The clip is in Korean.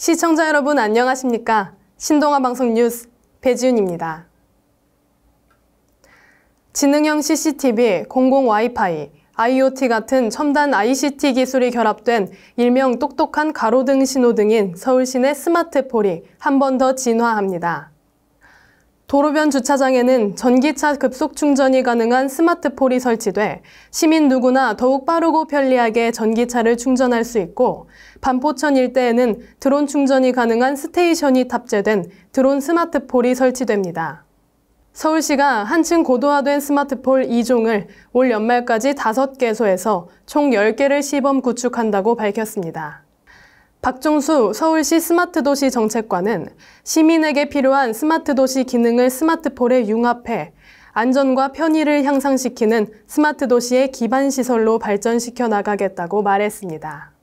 시청자 여러분 안녕하십니까? 신동아 방송 뉴스 배지윤입니다. 지능형 CCTV, 공공 와이파이, IoT 같은 첨단 ICT 기술이 결합된 일명 똑똑한 가로등 신호등인 서울시내 스마트폴이 한 번 더 진화합니다. 도로변 주차장에는 전기차 급속 충전이 가능한 스마트폴이 설치돼 시민 누구나 더욱 빠르고 편리하게 전기차를 충전할 수 있고 반포천 일대에는 드론 충전이 가능한 스테이션이 탑재된 드론 스마트폴이 설치됩니다. 서울시가 한층 고도화된 스마트폴 2종을 올 연말까지 5개소에서 총 10개를 시범 구축한다고 밝혔습니다. 박종수 서울시 스마트 도시 정책관은 시민에게 필요한 스마트 도시 기능을 스마트폴에 융합해 안전과 편의를 향상시키는 스마트 도시의 기반 시설로 발전시켜 나가겠다고 말했습니다.